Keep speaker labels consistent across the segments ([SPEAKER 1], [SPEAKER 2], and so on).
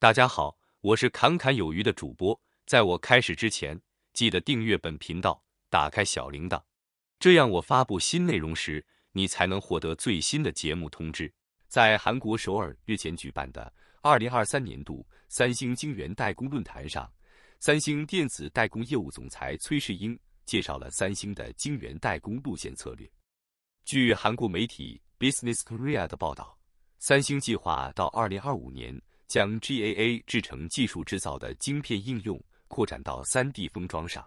[SPEAKER 1] 大家好，我是侃侃有余的主播。在我开始之前，记得订阅本频道，打开小铃铛，这样我发布新内容时，你才能获得最新的节目通知。在韩国首尔日前举办的二零二三年度三星晶圆代工论坛上，三星电子代工业务总裁崔世英介绍了三星的晶圆代工路线策略。据韩国媒体 Business Korea 的报道，三星计划到二零二五年。将 GAA 制成技术制造的晶片应用扩展到 3D 封装上，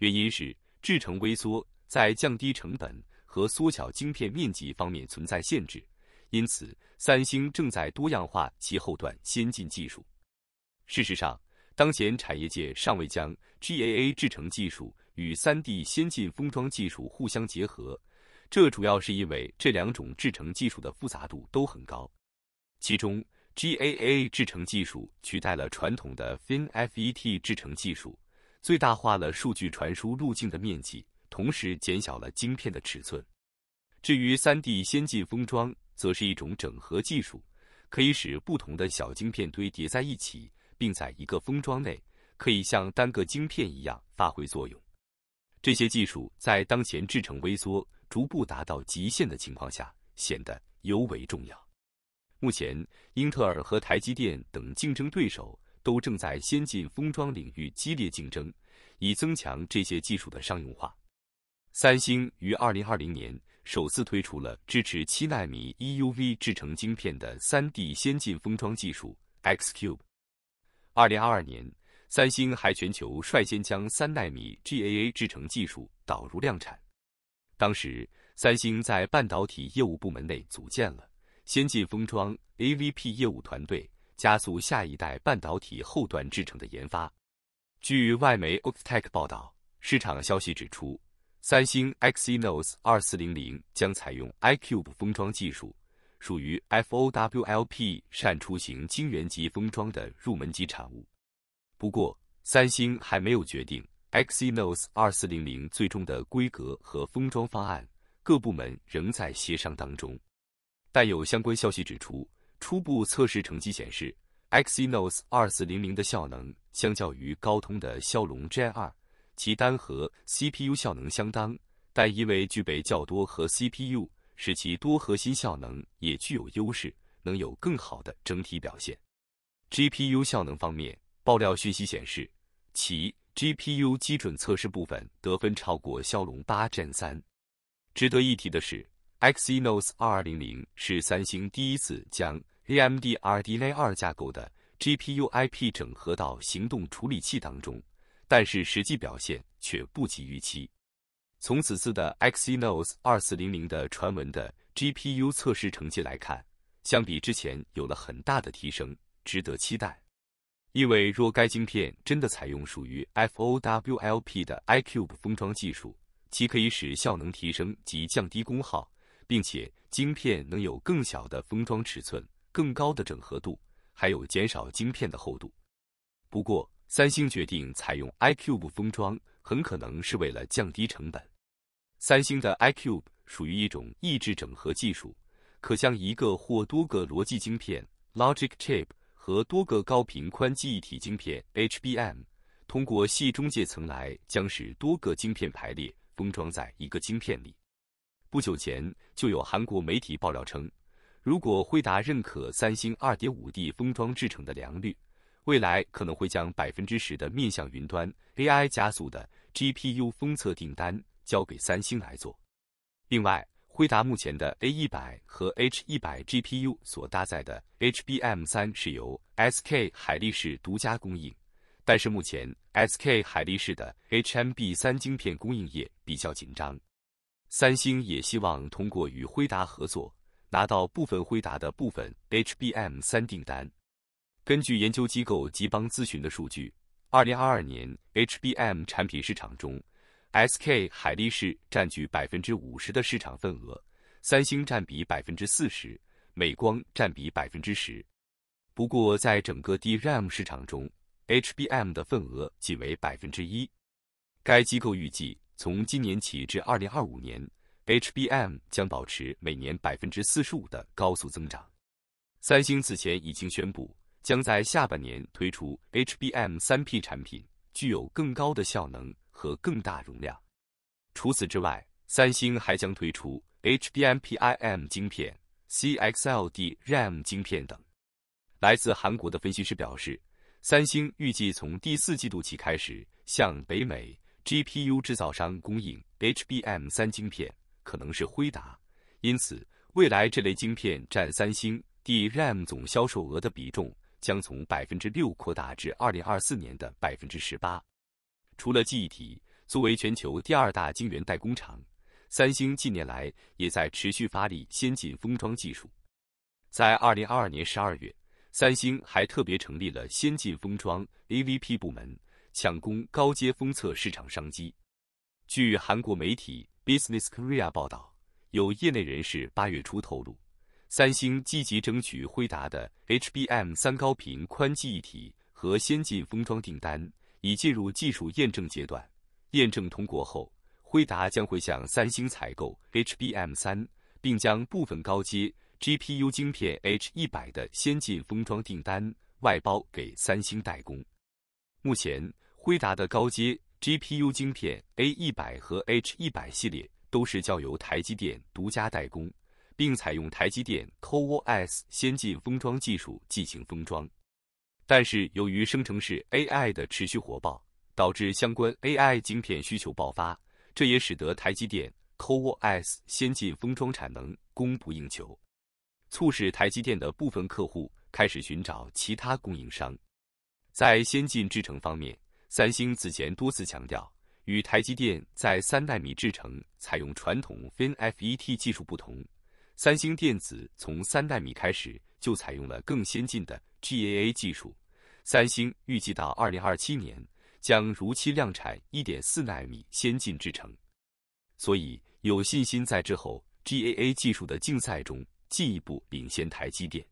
[SPEAKER 1] 原因是制成微缩在降低成本和缩小晶片面积方面存在限制，因此三星正在多样化其后段先进技术。事实上，当前产业界尚未将 GAA 制成技术与 3D 先进封装技术互相结合，这主要是因为这两种制成技术的复杂度都很高，其中。GAA 制程技术取代了传统的 FinFET 制程技术，最大化了数据传输路径的面积，同时减小了晶片的尺寸。至于 3D 先进封装，则是一种整合技术，可以使不同的小晶片堆叠在一起，并在一个封装内可以像单个晶片一样发挥作用。这些技术在当前制程微缩逐步达到极限的情况下，显得尤为重要。目前，英特尔和台积电等竞争对手都正在先进封装领域激烈竞争，以增强这些技术的商用化。三星于二零二零年首次推出了支持七纳米 EUV 制成晶片的三 D 先进封装技术 X Cube。二零二二年，三星还全球率先将三纳米 GAA 制成技术导入量产。当时，三星在半导体业务部门内组建了。先进封装 A V P 业务团队加速下一代半导体后段制程的研发。据外媒 Oxtek 报道，市场消息指出，三星 Exynos 2400将采用 iCube 封装技术，属于 F O W L P 扇出型晶圆级封装的入门级产物。不过，三星还没有决定 Exynos 2400最终的规格和封装方案，各部门仍在协商当中。但有相关消息指出，初步测试成绩显示，Exynos 2400的效能相较于高通的骁龙 Gen 2，其单核 CPU 效能相当，但因为具备较多核 CPU，使其多核心效能也具有优势，能有更好的整体表现。GPU 效能方面，爆料讯息显示，其 GPU 基准测试部分得分超过骁龙8 Gen 3。值得一提的是。Exynos 2200是三星第一次将 AMD RDNA2 架构的 GPU IP 整合到行动处理器当中，但是实际表现却不及预期。从此次的 Exynos 2400的传闻的 GPU 测试成绩来看，相比之前有了很大的提升，值得期待。因为若该晶片真的采用属于 FOWLP 的 iCube 封装技术，其可以使效能提升及降低功耗。并且晶片能有更小的封装尺寸、更高的整合度，还有减少晶片的厚度。不过，三星决定采用 iCube 封装，很可能是为了降低成本。三星的 iCube 属于一种异质整合技术，可将一个或多个逻辑晶片 （Logic Chip） 和多个高频宽记忆体晶片 （HBM） 通过细中介层来将使多个晶片排列封装在一个晶片里。不久前，就有韩国媒体爆料称，如果辉达认可三星二点五 D 封装制成的良率，未来可能会将百分之十的面向云端 AI 加速的 GPU 封测订单交给三星来做。另外，辉达目前的 A 一百和 H 一百 GPU 所搭载的 HBM 三是由 SK 海力士独家供应，但是目前 SK 海力士的 HMB 三晶片供应业比较紧张。三星也希望通过与辉达合作，拿到部分辉达的部分 HBM 三订单。根据研究机构吉邦咨询的数据，二零二二年 HBM 产品市场中，SK 海力士占据百分之五十的市场份额，三星占比百分之四十，美光占比百分之十。不过，在整个 DRAM 市场中，HBM 的份额仅为百分之一。该机构预计。从今年起至二零二五年，HBM 将保持每年百分之四十五的高速增长。三星此前已经宣布，将在下半年推出 HBM 三 P 产品，具有更高的效能和更大容量。除此之外，三星还将推出 HBM PIM 晶片、CXLDRAM 晶片等。来自韩国的分析师表示，三星预计从第四季度起开始向北美。GPU 制造商供应 HBM 三晶片可能是辉达，因此未来这类晶片占三星 DRAM 总销售额的比重将从百分之六扩大至二零二四年的百分之十八。除了记忆体，作为全球第二大晶圆代工厂，三星近年来也在持续发力先进封装技术。在二零二二年十二月，三星还特别成立了先进封装 AVP 部门。抢攻高阶封测市场商机。据韩国媒体《Business Korea》报道，有业内人士八月初透露，三星积极争取辉达的 HBM 三高频宽记忆体和先进封装订单，已进入技术验证阶段。验证通过后，辉达将会向三星采购 HBM 三，并将部分高阶 GPU 晶片 H 一百的先进封装订单外包给三星代工。目前。辉达的高阶 GPU 晶片 A 一百和 H 一百系列都是交由台积电独家代工，并采用台积电 CoWoS 先进封装技术进行封装。但是，由于生成式 AI 的持续火爆，导致相关 AI 晶片需求爆发，这也使得台积电 CoWoS 先进封装产能供不应求，促使台积电的部分客户开始寻找其他供应商。在先进制程方面，三星此前多次强调，与台积电在三纳米制程采用传统 FinFET 技术不同，三星电子从三纳米开始就采用了更先进的 GAA 技术。三星预计到二零二七年将如期量产一点四纳米先进制程，所以有信心在之后 GAA 技术的竞赛中进一步领先台积电。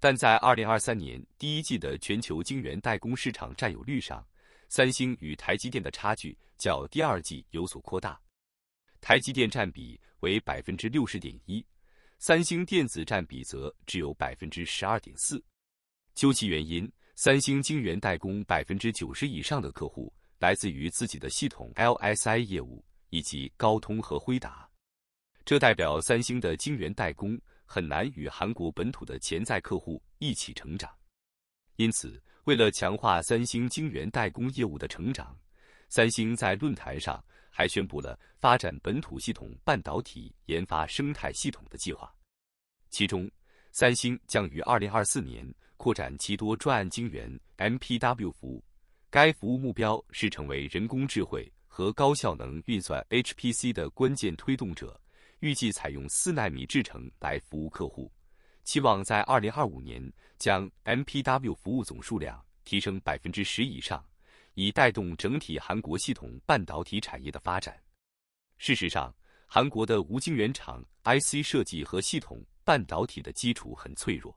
[SPEAKER 1] 但在二零二三年第一季的全球晶圆代工市场占有率上，三星与台积电的差距较第二季有所扩大，台积电占比为百分之六十点一，三星电子占比则只有百分之十二点四。究其原因，三星晶圆代工百分之九十以上的客户来自于自己的系统 LSI 业务以及高通和辉达，这代表三星的晶圆代工很难与韩国本土的潜在客户一起成长，因此。为了强化三星晶圆代工业务的成长，三星在论坛上还宣布了发展本土系统半导体研发生态系统的计划。其中，三星将于2024年扩展其多专案晶圆 MPW 服务。该服务目标是成为人工智慧和高效能运算 HPC 的关键推动者，预计采用4纳米制程来服务客户。期望在二零二五年将 MPW 服务总数量提升百分之十以上，以带动整体韩国系统半导体产业的发展。事实上，韩国的无晶圆厂 IC 设计和系统半导体的基础很脆弱。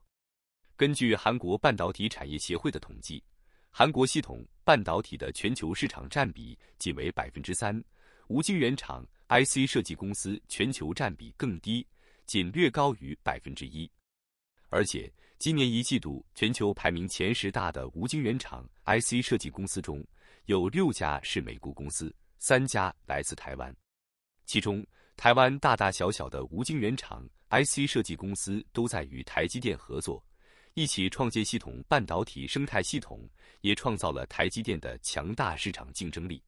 [SPEAKER 1] 根据韩国半导体产业协会的统计，韩国系统半导体的全球市场占比仅为百分之三，无晶圆厂 IC 设计公司全球占比更低，仅略高于百分之一。而且，今年一季度，全球排名前十大的无晶圆厂 IC 设计公司中，有六家是美国公司，三家来自台湾。其中，台湾大大小小的无晶圆厂 IC 设计公司都在与台积电合作，一起创建系统半导体生态系统，也创造了台积电的强大市场竞争力。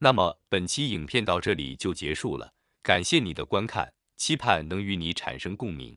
[SPEAKER 1] 那么，本期影片到这里就结束了，感谢你的观看，期盼能与你产生共鸣。